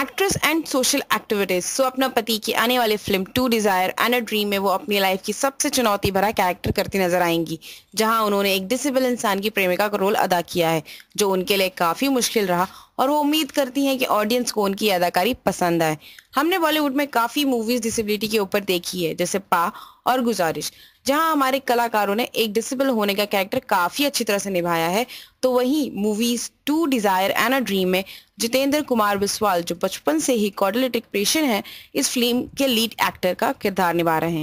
actress and social activities so अपना पति की आने वाली film to desire and a dream में वो अपनी लाइफ की सबसे चुनौती भरा कैरेक्टर करती नजर आएंगी जहां उन्होंने एक डिसेबल इंसान की प्रेमिका का रोल अदा किया है जो उनके लिए काफी मुश्किल रहा और वो उम्मीद करती हैं कि ऑडियंस को उनकी अदाकारी पसंद आए हमने बॉलीवुड में काफ़ी मूवीज डिसेबिलिटी के ऊपर देखी है जैसे पा और गुजारिश जहां हमारे कलाकारों ने एक डिसेबल होने का कैरेक्टर काफ़ी अच्छी तरह से निभाया है तो वहीं movies to desire and a dream में जितेंद्र कुमार बिस्वाल जो बचपन से ही कॉडोलिटिक पेशेंट है इस फिल्म के लीड एक्टर का किरदार निभा रहे हैं